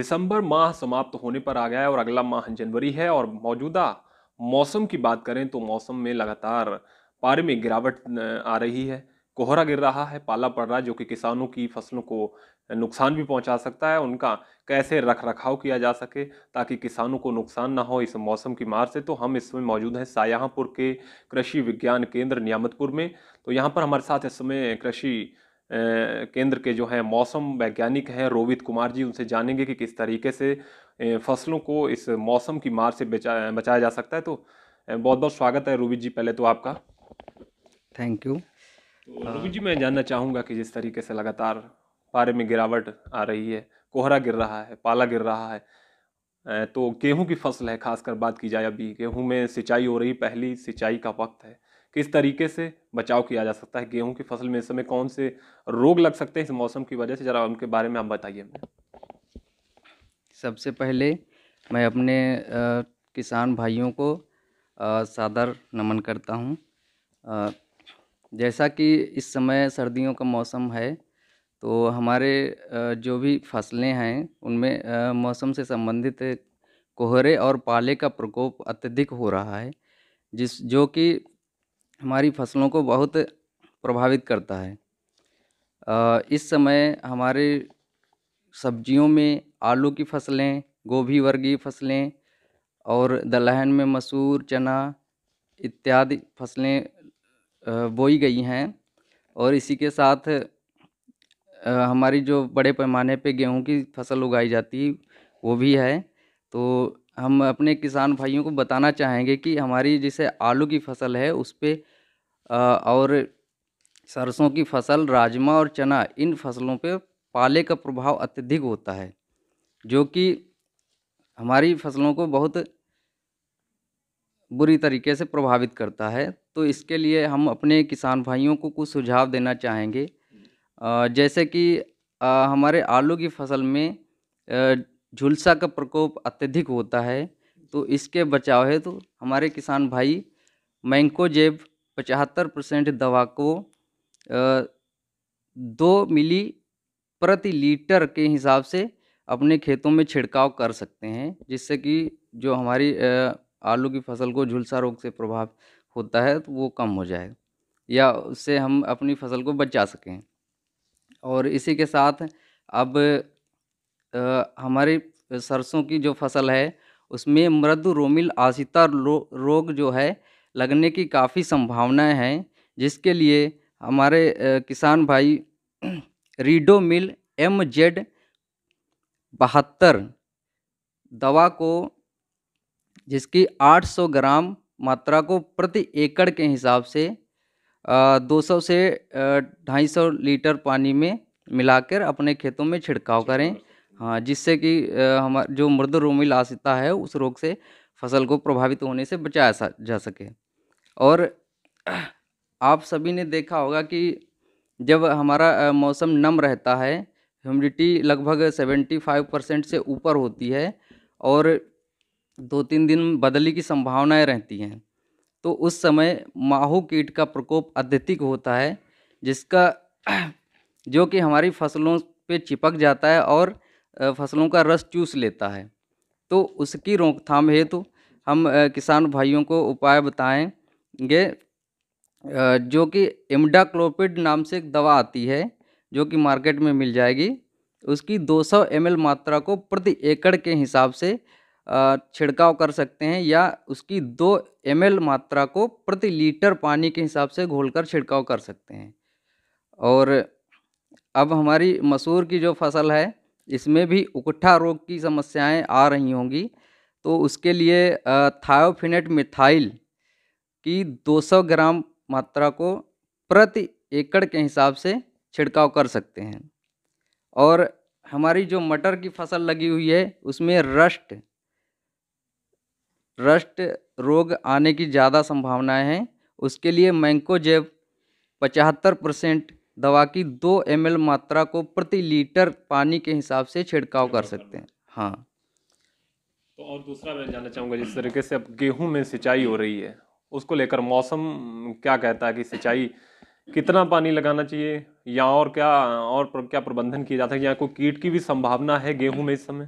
दिसंबर माह समाप्त होने पर आ गया है और अगला माह जनवरी है और मौजूदा मौसम की बात करें तो मौसम में लगातार पारे में गिरावट आ रही है कोहरा गिर रहा है पाला पड़ रहा है जो कि किसानों की फसलों को नुकसान भी पहुंचा सकता है उनका कैसे रख रखाव किया जा सके ताकि किसानों को नुकसान ना हो इस मौसम की मार से तो हम इस समय मौजूद हैं सायाहपुर के कृषि विज्ञान केंद्र नियामतपुर में तो यहाँ पर हमारे साथ इस समय कृषि केंद्र के जो हैं मौसम वैज्ञानिक हैं रोहित कुमार जी उनसे जानेंगे कि किस तरीके से फसलों को इस मौसम की मार से बचा बचाया जा सकता है तो बहुत बहुत स्वागत है रोहित जी पहले तो आपका थैंक यू रोहित जी मैं जानना चाहूँगा कि जिस तरीके से लगातार पारे में गिरावट आ रही है कोहरा गिर रहा है पाला गिर रहा है तो गेहूं की फसल है खासकर बात की जाए अभी गेहूं में सिंचाई हो रही पहली सिंचाई का वक्त है किस तरीके से बचाव किया जा सकता है गेहूं की फसल में इस समय कौन से रोग लग सकते हैं इस मौसम की वजह से ज़रा उनके बारे में आप बताइए सबसे पहले मैं अपने किसान भाइयों को सादर नमन करता हूँ जैसा कि इस समय सर्दियों का मौसम है तो हमारे जो भी फसलें हैं उनमें मौसम से संबंधित कोहरे और पाले का प्रकोप अत्यधिक हो रहा है जिस जो कि हमारी फसलों को बहुत प्रभावित करता है इस समय हमारे सब्जियों में आलू की फसलें गोभी वर्गीय फसलें और दलहन में मसूर चना इत्यादि फसलें बोई गई हैं और इसी के साथ हमारी जो बड़े पैमाने पे गेहूं की फसल उगाई जाती वो भी है तो हम अपने किसान भाइयों को बताना चाहेंगे कि हमारी जिसे आलू की फसल है उस पर और सरसों की फसल राजमा और चना इन फसलों पे पाले का प्रभाव अत्यधिक होता है जो कि हमारी फसलों को बहुत बुरी तरीके से प्रभावित करता है तो इसके लिए हम अपने किसान भाइयों को कुछ सुझाव देना चाहेंगे जैसे कि हमारे आलू की फसल में झुलसा का प्रकोप अत्यधिक होता है तो इसके बचाव है तो हमारे किसान भाई मैंको जेब पचहत्तर परसेंट दवा को दो मिली प्रति लीटर के हिसाब से अपने खेतों में छिड़काव कर सकते हैं जिससे कि जो हमारी आलू की फसल को झुलसा रोग से प्रभाव होता है तो वो कम हो जाए या उससे हम अपनी फसल को बचा सकें और इसी के साथ अब हमारी सरसों की जो फसल है उसमें मृदु रोमिल आसिता रो, रोग जो है लगने की काफ़ी संभावनाएं हैं जिसके लिए हमारे किसान भाई रीडो मिल एम जेड बहत्तर दवा को जिसकी 800 ग्राम मात्रा को प्रति एकड़ के हिसाब से 200 से 250 लीटर पानी में मिलाकर अपने खेतों में छिड़काव करें हाँ जिससे कि हमारा जो मृद रोमिल आसिता है उस रोग से फसल को प्रभावित होने से बचाया जा सके और आप सभी ने देखा होगा कि जब हमारा मौसम नम रहता है ह्यूमिडिटी लगभग सेवेंटी फाइव परसेंट से ऊपर होती है और दो तीन दिन बदली की संभावनाएं रहती हैं तो उस समय माहू कीट का प्रकोप अत्यधिक होता है जिसका जो कि हमारी फसलों पे चिपक जाता है और फसलों का रस चूस लेता है तो उसकी रोकथाम हेतु तो हम किसान भाइयों को उपाय बताएंगे जो कि एमडाक्लोपिड नाम से एक दवा आती है जो कि मार्केट में मिल जाएगी उसकी 200 सौ मात्रा को प्रति एकड़ के हिसाब से छिड़काव कर सकते हैं या उसकी 2 एम मात्रा को प्रति लीटर पानी के हिसाब से घोलकर छिड़काव कर सकते हैं और अब हमारी मसूर की जो फसल है इसमें भी उकट्ठा रोग की समस्याएं आ रही होंगी तो उसके लिए थायोफिनेट मिथाइल की 200 ग्राम मात्रा को प्रति एकड़ के हिसाब से छिड़काव कर सकते हैं और हमारी जो मटर की फसल लगी हुई है उसमें रस्ट रस्ट रोग आने की ज़्यादा संभावनाएं हैं उसके लिए मैंकोजेब पचहत्तर परसेंट दवा की दो एम मात्रा को प्रति लीटर पानी के हिसाब से छिड़काव कर सकते हैं हाँ तो और दूसरा मैं जानना चाहूँगा जिस तरीके से अब गेहूँ में सिंचाई हो रही है उसको लेकर मौसम क्या कहता है कि सिंचाई कितना पानी लगाना चाहिए या और क्या और प्र, क्या प्रबंधन किया जाता है या कोई कीट की भी संभावना है गेहूँ में इस समय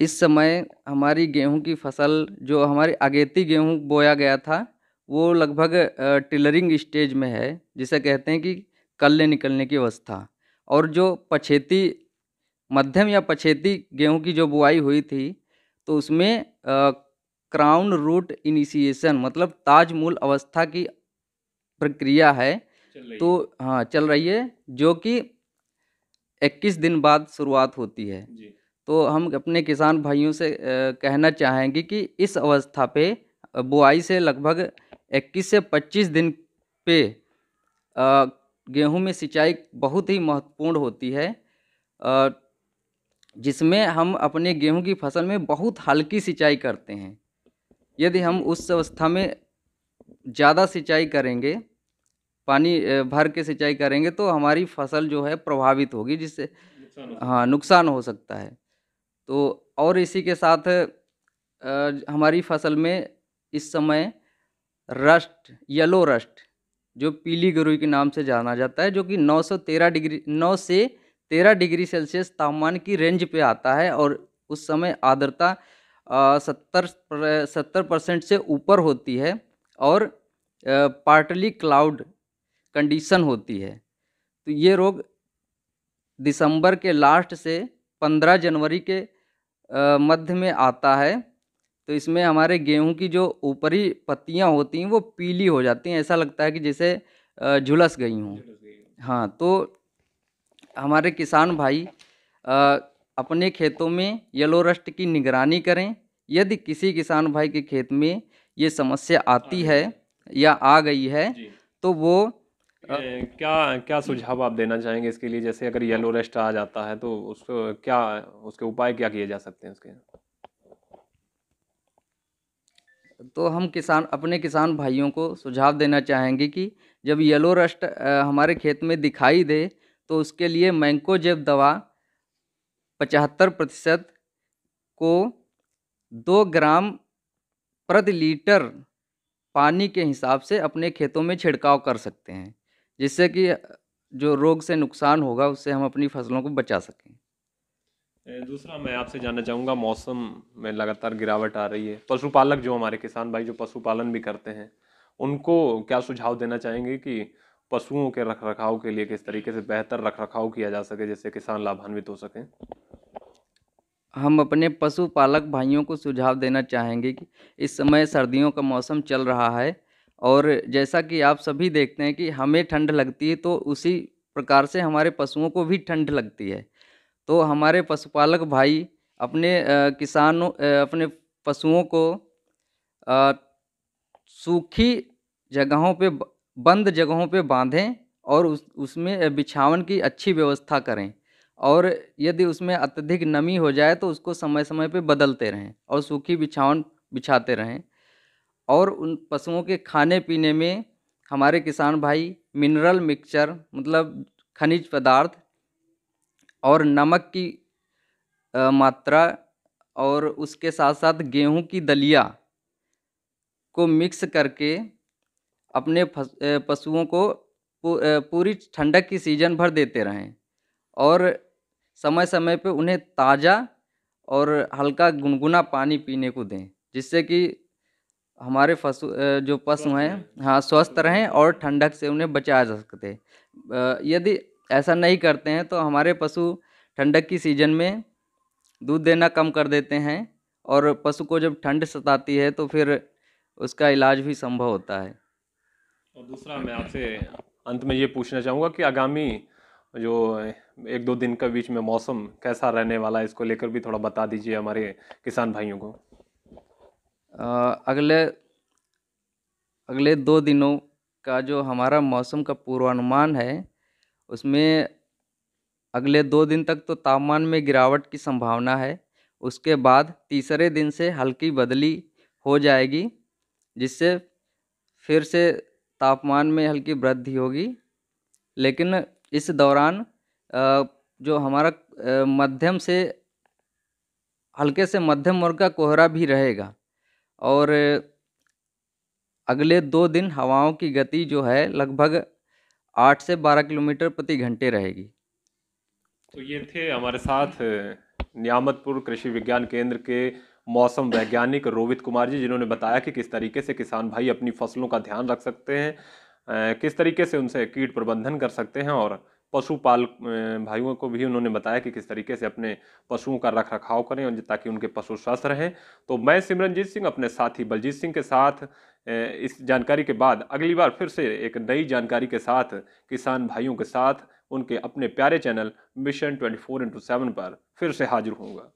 इस समय हमारी गेहूं की फसल जो हमारी अगेती गेहूं बोया गया था वो लगभग टिलरिंग स्टेज में है जिसे कहते हैं कि कल्ले निकलने की अवस्था और जो पछेती मध्यम या पछेती गेहूं की जो बुआई हुई थी तो उसमें क्राउन रूट इनिशिएशन मतलब ताजमूल अवस्था की प्रक्रिया है तो हाँ चल रही है जो कि 21 दिन बाद शुरुआत होती है तो हम अपने किसान भाइयों से आ, कहना चाहेंगे कि इस अवस्था पे बुआई से लगभग 21 से 25 दिन पे गेहूं में सिंचाई बहुत ही महत्वपूर्ण होती है आ, जिसमें हम अपने गेहूं की फसल में बहुत हल्की सिंचाई करते हैं यदि हम उस अवस्था में ज़्यादा सिंचाई करेंगे पानी भर के सिंचाई करेंगे तो हमारी फसल जो है प्रभावित होगी जिससे हाँ नुकसान हो सकता है तो और इसी के साथ आ, हमारी फसल में इस समय रस्ट येलो रस्ट जो पीली गरुई के नाम से जाना जाता है जो कि 913 डिग्री 9 से तेरह डिग्री सेल्सियस तापमान की रेंज पे आता है और उस समय आर्द्रता सत्तर सत्तर परसेंट से ऊपर होती है और पार्टली क्लाउड कंडीशन होती है तो ये रोग दिसंबर के लास्ट से पंद्रह जनवरी के मध्य में आता है तो इसमें हमारे गेहूं की जो ऊपरी पत्तियां होती हैं वो पीली हो जाती हैं ऐसा लगता है कि जैसे झुलस गई हूँ हाँ तो हमारे किसान भाई आ, अपने खेतों में येलो रस्ट की निगरानी करें यदि किसी किसान भाई के खेत में ये समस्या आती हाँ है या आ गई है तो वो आ, क्या क्या सुझाव आप देना चाहेंगे इसके लिए जैसे अगर येलो हाँ। रेस्ट आ जाता है तो उसको क्या उसके उपाय क्या किए जा सकते हैं उसके तो हम किसान अपने किसान भाइयों को सुझाव देना चाहेंगे कि जब येलो रस्ट हमारे खेत में दिखाई दे तो उसके लिए मैंकोजेब दवा पचहत्तर प्रतिशत को दो ग्राम प्रति लीटर पानी के हिसाब से अपने खेतों में छिड़काव कर सकते हैं जिससे कि जो रोग से नुकसान होगा उससे हम अपनी फसलों को बचा सकें दूसरा मैं आपसे जानना चाहूँगा मौसम में लगातार गिरावट आ रही है पशुपालक जो हमारे किसान भाई जो पशुपालन भी करते हैं उनको क्या सुझाव देना चाहेंगे कि पशुओं के रख रखाव के लिए किस तरीके से बेहतर रख रखाव किया जा सके जिससे किसान लाभान्वित हो सकें हम अपने पशुपालक भाइयों को सुझाव देना चाहेंगे कि इस समय सर्दियों का मौसम चल रहा है और जैसा कि आप सभी देखते हैं कि हमें ठंड लगती है तो उसी प्रकार से हमारे पशुओं को भी ठंड लगती है तो हमारे पशुपालक भाई अपने किसानों अपने पशुओं को सूखी जगहों पे बंद जगहों पे बांधें और उस उसमें बिछावन की अच्छी व्यवस्था करें और यदि उसमें अत्यधिक नमी हो जाए तो उसको समय समय पे बदलते रहें और सूखी बिछावन बिछाते रहें और उन पशुओं के खाने पीने में हमारे किसान भाई मिनरल मिक्सचर मतलब खनिज पदार्थ और नमक की मात्रा और उसके साथ साथ गेहूं की दलिया को मिक्स करके अपने पशुओं को पूरी ठंडक की सीजन भर देते रहें और समय समय पे उन्हें ताज़ा और हल्का गुनगुना पानी पीने को दें जिससे कि हमारे पशु जो पशु हैं हाँ स्वस्थ रहें और ठंडक से उन्हें बचाया जा सकते यदि ऐसा नहीं करते हैं तो हमारे पशु ठंडक की सीज़न में दूध देना कम कर देते हैं और पशु को जब ठंड सताती है तो फिर उसका इलाज भी संभव होता है और दूसरा मैं आपसे अंत में ये पूछना चाहूँगा कि आगामी जो एक दो दिन के बीच में मौसम कैसा रहने वाला है इसको लेकर भी थोड़ा बता दीजिए हमारे किसान भाइयों को आ, अगले अगले दो दिनों का जो हमारा मौसम का पूर्वानुमान है उसमें अगले दो दिन तक तो तापमान में गिरावट की संभावना है उसके बाद तीसरे दिन से हल्की बदली हो जाएगी जिससे फिर से तापमान में हल्की वृद्धि होगी लेकिन इस दौरान जो हमारा मध्यम से हल्के से मध्यम वर्ग का कोहरा भी रहेगा और अगले दो दिन हवाओं की गति जो है लगभग आठ से बारह किलोमीटर प्रति घंटे रहेगी तो ये थे हमारे साथ नियामतपुर कृषि विज्ञान केंद्र के मौसम वैज्ञानिक रोहित कुमार जी जिन्होंने बताया कि किस तरीके से किसान भाई अपनी फसलों का ध्यान रख सकते हैं किस तरीके से उनसे कीट प्रबंधन कर सकते हैं और पशुपाल भाइयों को भी उन्होंने बताया कि किस तरीके से अपने पशुओं का रख रखाव करें ताकि उनके पशु स्वस्थ रहें तो मैं सिमरनजीत सिंह अपने साथी बलजीत सिंह के साथ इस जानकारी के बाद अगली बार फिर से एक नई जानकारी के साथ किसान भाइयों के साथ उनके अपने प्यारे channel mission twenty four into seven पर फिर से हाजिर होंगे